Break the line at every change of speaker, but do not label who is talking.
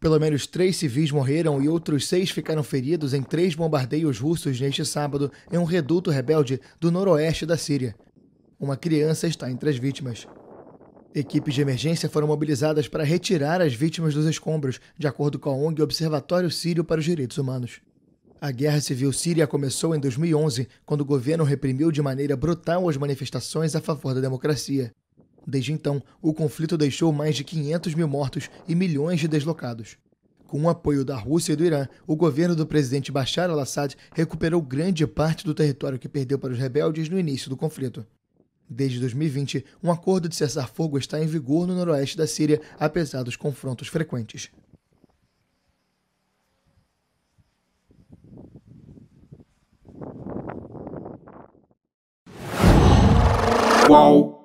Pelo menos três civis morreram e outros seis ficaram feridos em três bombardeios russos neste sábado em um reduto rebelde do noroeste da Síria. Uma criança está entre as vítimas. Equipes de emergência foram mobilizadas para retirar as vítimas dos escombros, de acordo com a ONG Observatório Sírio para os Direitos Humanos. A guerra civil síria começou em 2011, quando o governo reprimiu de maneira brutal as manifestações a favor da democracia. Desde então, o conflito deixou mais de 500 mil mortos e milhões de deslocados. Com o apoio da Rússia e do Irã, o governo do presidente Bashar al-Assad recuperou grande parte do território que perdeu para os rebeldes no início do conflito. Desde 2020, um acordo de cessar-fogo está em vigor no noroeste da Síria, apesar dos confrontos frequentes.
Qual?